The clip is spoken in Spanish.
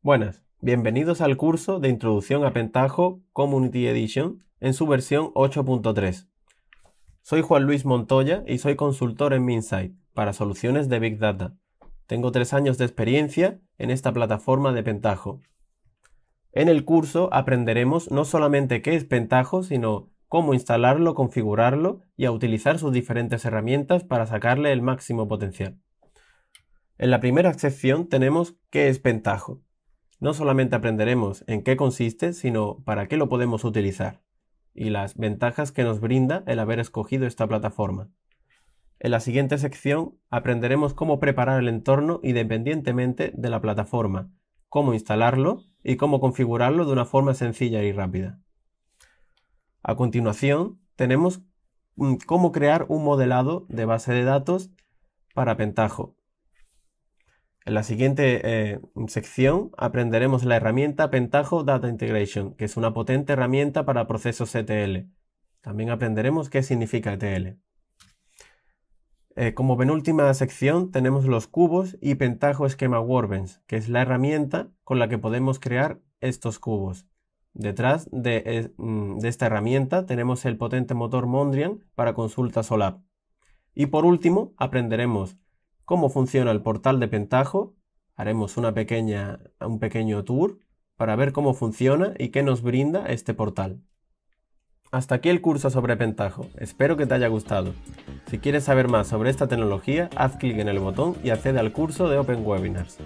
Buenas, bienvenidos al curso de Introducción a Pentaho Community Edition en su versión 8.3. Soy Juan Luis Montoya y soy consultor en Minsight para soluciones de Big Data. Tengo tres años de experiencia en esta plataforma de Pentaho. En el curso aprenderemos no solamente qué es Pentaho, sino cómo instalarlo, configurarlo y a utilizar sus diferentes herramientas para sacarle el máximo potencial. En la primera sección tenemos qué es Pentaho. No solamente aprenderemos en qué consiste, sino para qué lo podemos utilizar y las ventajas que nos brinda el haber escogido esta plataforma. En la siguiente sección aprenderemos cómo preparar el entorno independientemente de la plataforma, cómo instalarlo y cómo configurarlo de una forma sencilla y rápida. A continuación, tenemos mm, cómo crear un modelado de base de datos para Pentaho en la siguiente eh, sección aprenderemos la herramienta Pentaho Data Integration, que es una potente herramienta para procesos ETL. También aprenderemos qué significa ETL. Eh, como penúltima sección tenemos los cubos y Pentaho Schema Workbench, que es la herramienta con la que podemos crear estos cubos. Detrás de, mm, de esta herramienta tenemos el potente motor Mondrian para consultas OLAP. Y por último aprenderemos cómo funciona el portal de Pentajo. Haremos una pequeña, un pequeño tour para ver cómo funciona y qué nos brinda este portal. Hasta aquí el curso sobre Pentajo, espero que te haya gustado. Si quieres saber más sobre esta tecnología, haz clic en el botón y accede al curso de Open Webinars.